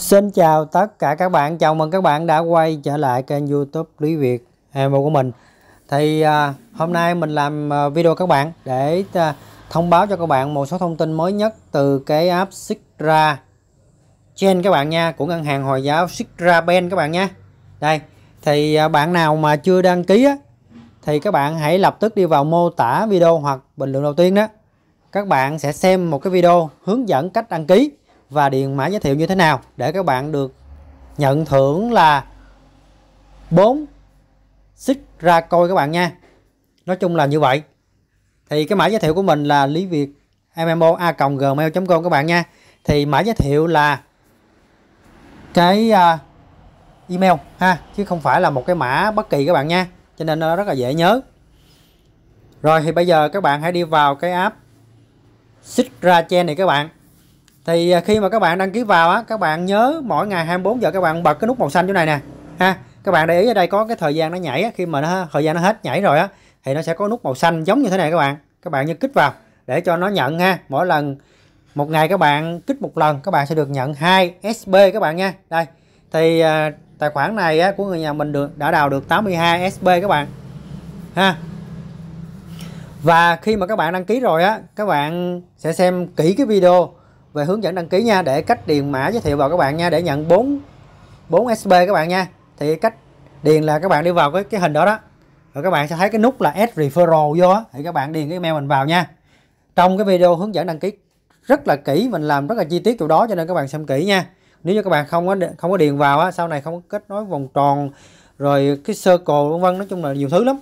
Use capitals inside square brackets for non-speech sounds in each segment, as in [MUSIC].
Xin chào tất cả các bạn, chào mừng các bạn đã quay trở lại kênh youtube Lý Việt em của mình Thì à, hôm nay mình làm à, video các bạn để à, thông báo cho các bạn một số thông tin mới nhất từ cái app Sikra trên các bạn nha, của ngân hàng Hồi giáo Sikra Ben các bạn nha Đây, thì à, bạn nào mà chưa đăng ký á thì các bạn hãy lập tức đi vào mô tả video hoặc bình luận đầu tiên đó các bạn sẽ xem một cái video hướng dẫn cách đăng ký và điền mã giới thiệu như thế nào để các bạn được nhận thưởng là 4 xích ra coi các bạn nha nói chung là như vậy thì cái mã giới thiệu của mình là lý việt mmo a gmail com các bạn nha thì mã giới thiệu là cái à, email ha chứ không phải là một cái mã bất kỳ các bạn nha cho nên nó rất là dễ nhớ rồi thì bây giờ các bạn hãy đi vào cái app xích ra che này các bạn thì à, khi mà các bạn đăng ký vào á các bạn nhớ mỗi ngày 24 giờ các bạn bật cái nút màu xanh chỗ này nè ha các bạn để ý ở đây có cái thời gian nó nhảy á, khi mà nó thời gian nó hết nhảy rồi á thì nó sẽ có nút màu xanh giống như thế này các bạn các bạn như kích vào để cho nó nhận ha mỗi lần một ngày các bạn kích một lần các bạn sẽ được nhận 2 SB các bạn nha đây thì à, tài khoản này á, của người nhà mình được đã đào được 82 SB các bạn ha và khi mà các bạn đăng ký rồi á các bạn sẽ xem kỹ cái video về hướng dẫn đăng ký nha để cách điền mã giới thiệu vào các bạn nha để nhận 4 4 SB các bạn nha thì cách điền là các bạn đi vào cái cái hình đó đó rồi các bạn sẽ thấy cái nút là add referral vô thì các bạn điền cái email mình vào nha trong cái video hướng dẫn đăng ký rất là kỹ mình làm rất là chi tiết chỗ đó cho nên các bạn xem kỹ nha nếu như các bạn không có không có điền vào á sau này không có kết nối vòng tròn rồi cái circle vân vân nói chung là nhiều thứ lắm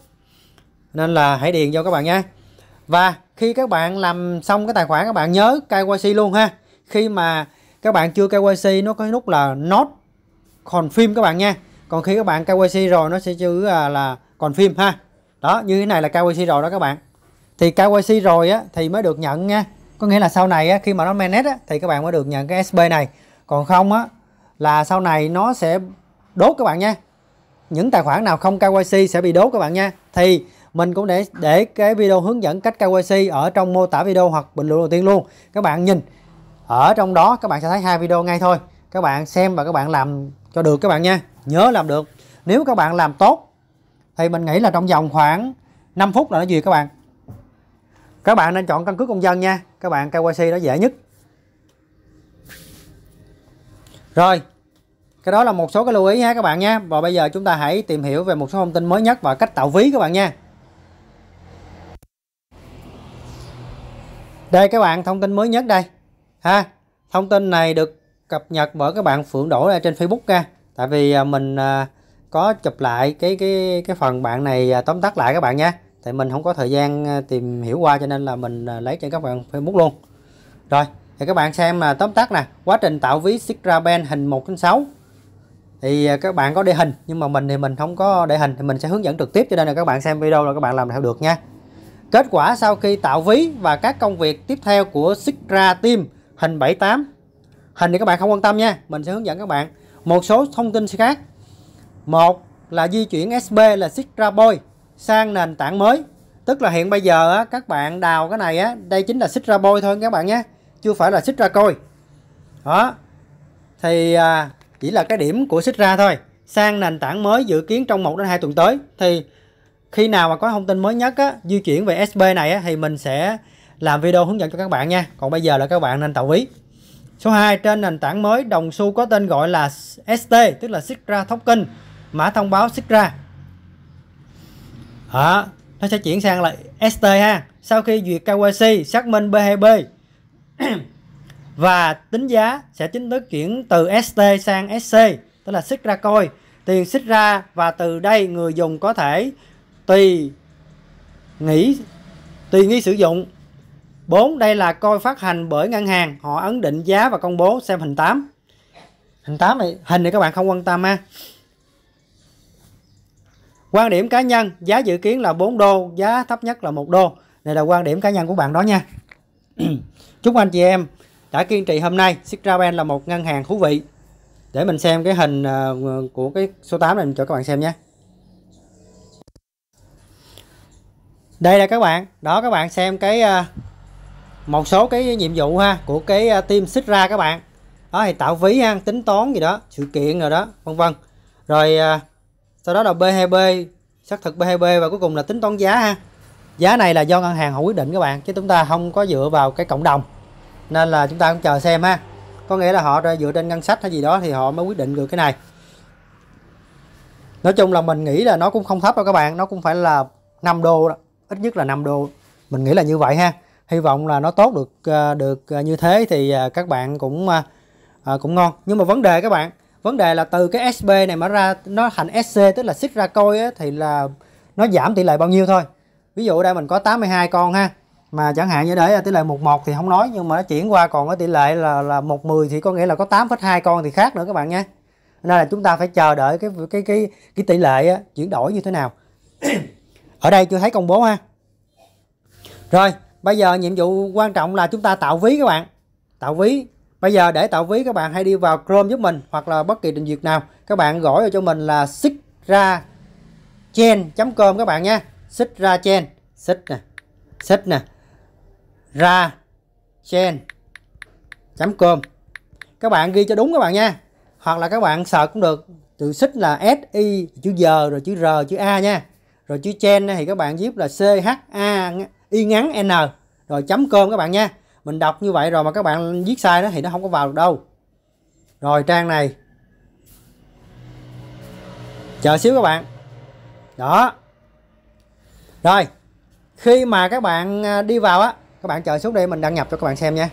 nên là hãy điền vô các bạn nha và khi các bạn làm xong cái tài khoản các bạn nhớ KYC luôn ha khi mà các bạn chưa KYC nó có nút là not confirm các bạn nha còn khi các bạn KYC rồi nó sẽ chữ là, là confirm ha đó như thế này là KYC rồi đó các bạn thì KYC rồi á thì mới được nhận nha có nghĩa là sau này á, khi mà nó manage á, thì các bạn mới được nhận cái sp này còn không á là sau này nó sẽ đốt các bạn nha những tài khoản nào không KYC sẽ bị đốt các bạn nha thì mình cũng để để cái video hướng dẫn cách KYC ở trong mô tả video hoặc bình luận đầu tiên luôn các bạn nhìn ở trong đó các bạn sẽ thấy hai video ngay thôi các bạn xem và các bạn làm cho được các bạn nha nhớ làm được nếu các bạn làm tốt thì mình nghĩ là trong vòng khoảng 5 phút là nó duyệt các bạn các bạn nên chọn căn cước công dân nha các bạn KYC đó dễ nhất rồi cái đó là một số cái lưu ý ha các bạn nha và bây giờ chúng ta hãy tìm hiểu về một số thông tin mới nhất và cách tạo ví các bạn nha Đây các bạn, thông tin mới nhất đây. Ha. Thông tin này được cập nhật bởi các bạn Phượng Đổ ra trên Facebook nha. Tại vì à, mình à, có chụp lại cái cái cái phần bạn này à, tóm tắt lại các bạn nhé. Tại mình không có thời gian tìm hiểu qua cho nên là mình lấy trên các bạn Facebook luôn. Rồi, thì các bạn xem là tóm tắt nè, quá trình tạo ví Sigraben hình 1 sáu. Thì các bạn có địa hình nhưng mà mình thì mình không có địa hình thì mình sẽ hướng dẫn trực tiếp cho nên là các bạn xem video là các bạn làm theo được nha. Kết quả sau khi tạo ví và các công việc tiếp theo của Sigma Team hình 78. Hình thì các bạn không quan tâm nha, mình sẽ hướng dẫn các bạn một số thông tin khác. Một là di chuyển SB là Sigma Boy sang nền tảng mới. Tức là hiện bây giờ á, các bạn đào cái này á, đây chính là Sigma Boy thôi các bạn nhé, chưa phải là Sigma Coi. Đó. Thì à, chỉ là cái điểm của Sigma thôi sang nền tảng mới dự kiến trong 1 đến 2 tuần tới thì khi nào mà có thông tin mới nhất á, di chuyển về sp này á, thì mình sẽ làm video hướng dẫn cho các bạn nha. Còn bây giờ là các bạn nên tạo ví. Số 2 trên nền tảng mới đồng xu có tên gọi là ST tức là Sikra Token, mã thông báo Sikra. Đó, nó sẽ chuyển sang là ST ha. Sau khi duyệt KYC, xác minh B2B [CLEARS THROAT] và tính giá sẽ chính thức chuyển từ ST sang SC tức là Sikra Coin. Tiền Sikra và từ đây người dùng có thể tùy nghĩ tùy nghi sử dụng 4. Đây là coi phát hành bởi ngân hàng. Họ ấn định giá và công bố xem hình 8. Hình 8 này, hình này các bạn không quan tâm ha. Quan điểm cá nhân, giá dự kiến là 4 đô, giá thấp nhất là một đô. Này là quan điểm cá nhân của bạn đó nha. [CLEARS THROAT] Chúc anh chị em đã kiên trì hôm nay. Sixraben là một ngân hàng thú vị. Để mình xem cái hình ờ, của cái số 8 này cho các bạn xem nhé. đây là các bạn đó các bạn xem cái ờ, một số cái nhiệm vụ ha của cái ờ, team xích ra các bạn đó thì tạo ví ha tính toán gì đó sự kiện rồi đó vân vân rồi ờ, sau đó là B2B xác thực B2B và cuối cùng là tính toán giá ha giá này là do ngân hàng họ quyết định các bạn chứ chúng ta không có dựa vào cái cộng đồng nên là chúng ta cũng chờ xem ha có nghĩa là họ dựa trên ngân sách hay gì đó thì họ mới quyết định được cái này nói chung là mình nghĩ là nó cũng không thấp đâu các bạn nó cũng phải là 5 đô đó ít nhất là 5 đô mình nghĩ là như vậy ha hy vọng là nó tốt được ờ, được ờ, như thế thì ờ, các bạn cũng cũng ngon nhưng mà vấn đề các bạn vấn đề là từ cái SB này mà ra nó thành SC tức là xích ra coi á, thì là nó giảm tỷ lệ bao nhiêu thôi ví dụ đây mình có 82 con ha mà chẳng hạn như đấy tỷ lệ 11 thì không nói nhưng mà nó chuyển qua còn cái tỷ lệ là là 110 thì có nghĩa là có 8,2 con thì khác nữa các bạn nha nên là chúng ta phải chờ đợi cái cái cái cái tỷ lệ á, chuyển đổi như thế nào ở đây chưa thấy công bố ha rồi bây giờ nhiệm vụ quan trọng là chúng ta tạo ví các bạn tạo ví bây giờ để tạo ví các bạn hãy đi vào Chrome giúp mình hoặc là bất kỳ trình duyệt nào các bạn gõ vào cho mình là ra chain.com các bạn nha xích ra chain xích nè xích nè ra chain com các bạn ghi cho đúng các bạn nha hoặc là các bạn sợ cũng được từ xích là s i chữ g rồi chữ r chữ a nha rồi chữ chen thì các bạn viết là C H A y ngắn N rồi chấm cơm các bạn nha mình đọc như vậy rồi mà các bạn viết sai đó thì nó không có vào được đâu rồi trang này chờ xíu các bạn đó rồi khi mà các bạn à, đi vào á các bạn chờ xuống đây mình đăng nhập cho các bạn xem nha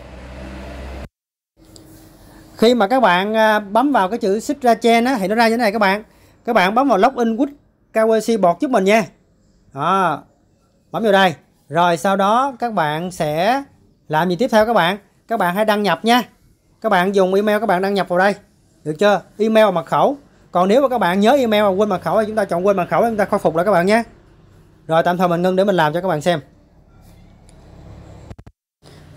khi mà các bạn à, bấm vào cái chữ xích ra chen á thì nó ra như thế này các bạn các bạn bấm vào login with KYC bột giúp mình nha đó bấm vào đây rồi sau đó các bạn sẽ làm gì tiếp theo các bạn các bạn hãy đăng nhập nha các bạn dùng email các bạn đăng nhập vào đây được chưa email và mật khẩu còn nếu mà các bạn nhớ email mà quên mật khẩu thì chúng ta chọn quên mật khẩu chúng ta khôi phục lại các bạn nhé rồi tạm thời mình ngưng để mình làm cho các bạn xem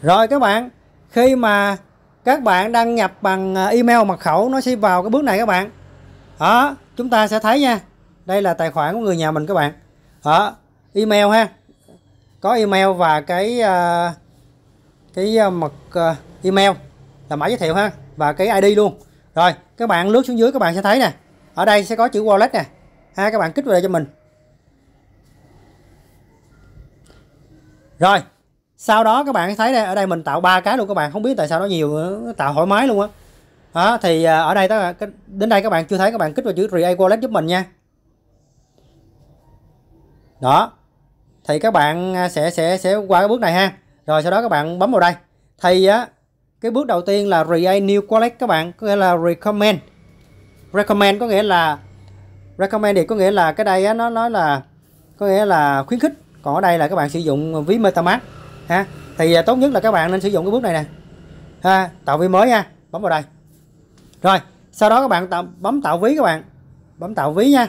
rồi các bạn khi mà các bạn đăng nhập bằng à, email mật khẩu nó sẽ vào cái bước này các bạn đó chúng ta sẽ thấy nha đây là tài khoản của người nhà mình các bạn đó email ha có email và cái uh, cái à, mật uh, email là mã giới thiệu ha và cái ID luôn rồi các bạn lướt xuống dưới các bạn sẽ thấy nè ở đây sẽ có chữ wallet nè ha các bạn kích vào đây cho mình rồi sau đó các bạn thấy đây ở đây mình tạo ba cái luôn các bạn không biết tại sao nó nhiều nó tạo thoải mái luôn á đó. đó thì ở đây đó, đến đây các bạn chưa thấy các bạn kích vào chữ create wallet giúp mình nha đó thì các bạn à, sẽ sẽ sẽ qua cái bước này ha rồi sau đó các bạn bấm vào đây thì á cái bước đầu tiên là create new collect các bạn có nghĩa là recommend recommend có nghĩa là recommended có nghĩa là cái đây á, nó nói là có nghĩa là khuyến khích còn ở đây là các bạn sử dụng ví metamask ha thì à, tốt nhất là các bạn nên sử dụng cái bước này nè ha tạo ví mới nha bấm vào đây rồi sau đó các bạn tạo, bấm tạo ví các bạn bấm tạo ví nha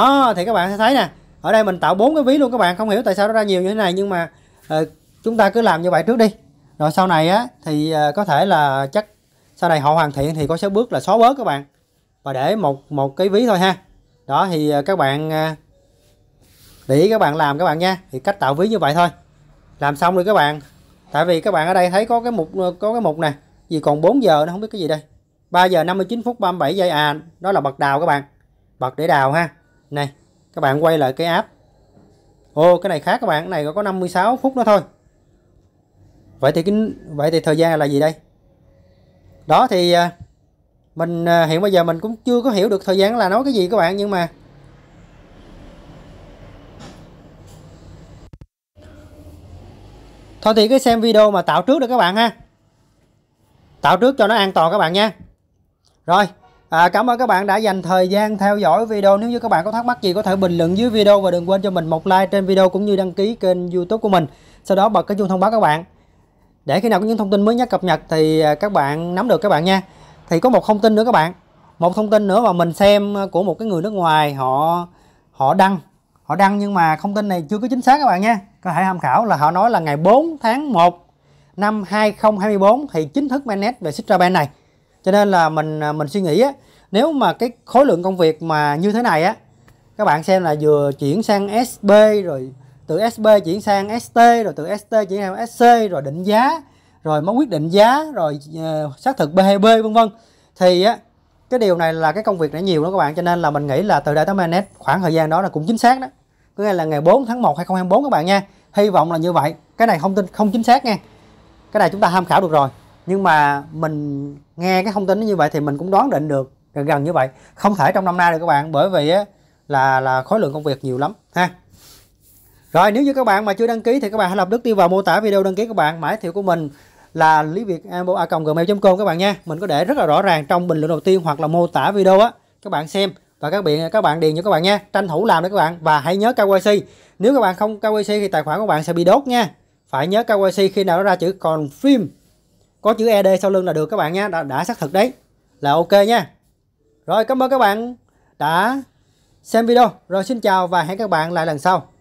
à, thì các bạn sẽ thấy nè ở đây mình tạo bốn cái ví luôn các bạn không hiểu tại sao nó ra nhiều như thế này nhưng mà à, chúng ta cứ làm như vậy trước đi rồi sau này á thì à, có thể là chắc sau này họ hoàn thiện thì có sẽ bước là xóa bớt các bạn và để một một cái ví thôi ha đó thì à, các bạn à, để ý các bạn làm các bạn nha thì cách tạo ví như vậy thôi làm xong rồi các bạn tại vì các bạn ở đây thấy có cái mục có cái mục nè gì còn 4 giờ nó không biết cái gì đây 3 giờ 59 phút 37 giây à đó là bật đào các bạn bật để đào ha này các bạn quay lại cái app ô cái này khác các bạn cái này có 56 phút nữa thôi vậy thì cái vậy thì thời gian là gì đây đó thì à, mình à, hiện bây giờ mình cũng chưa có hiểu được thời gian là nói cái gì các bạn nhưng mà thôi thì cứ xem video mà tạo trước được các bạn ha tạo trước cho nó an toàn các bạn nha rồi À, cảm ơn các bạn đã dành thời gian theo dõi video. Nếu như các bạn có thắc mắc gì có thể bình luận dưới video và đừng quên cho mình một like trên video cũng như đăng ký kênh YouTube của mình. Sau đó bật cái chuông thông báo các bạn. Để khi nào có những thông tin mới nhất cập nhật thì à, các bạn nắm được các bạn nha. Thì có một thông tin nữa các bạn. Một thông tin nữa mà mình xem à, của một cái người nước ngoài họ họ đăng họ đăng nhưng mà thông tin này chưa có chính xác các bạn nha có thể tham khảo là họ nói là ngày 4 tháng 1 năm 2024 thì chính thức Manet về Sitra Bank này cho nên là mình à, mình suy nghĩ á nếu mà cái khối lượng công việc mà như thế này á các bạn xem là vừa chuyển sang SB rồi từ SB chuyển sang ST rồi từ ST chuyển sang SC rồi định giá rồi mới quyết định giá rồi uh, xác thực B2B vân vân thì á cái điều này là cái công việc đã nhiều đó các bạn cho nên là mình nghĩ là từ đây tới Manet khoảng thời gian đó là cũng chính xác đó có nghĩa là ngày 4 tháng 1 2024 các bạn nha hy vọng là như vậy cái này không tin không chính xác nha cái này chúng ta tham khảo được rồi nhưng mà mình nghe cái thông tin như vậy thì mình cũng đoán định được gần gần như vậy không thể trong năm nay được các bạn bởi vì là là khối lượng công việc nhiều lắm ha rồi nếu như các bạn mà chưa đăng ký thì các bạn hãy lập tức đi vào mô tả video đăng ký các bạn mãi thiệu của mình là lý việt gmail.com các bạn nha mình có để rất là rõ ràng trong bình luận đầu tiên hoặc là mô tả video á các bạn xem và các bạn các bạn điền cho các bạn nha tranh thủ làm đấy các bạn và hãy nhớ KYC nếu các bạn không KYC thì tài khoản của bạn sẽ bị đốt nha phải nhớ KYC khi nào nó ra chữ còn phim có chữ ED sau lưng là được các bạn nha đã, đã xác thực đấy là ok nha rồi cảm ơn các bạn đã xem video rồi xin chào và hẹn các bạn lại lần sau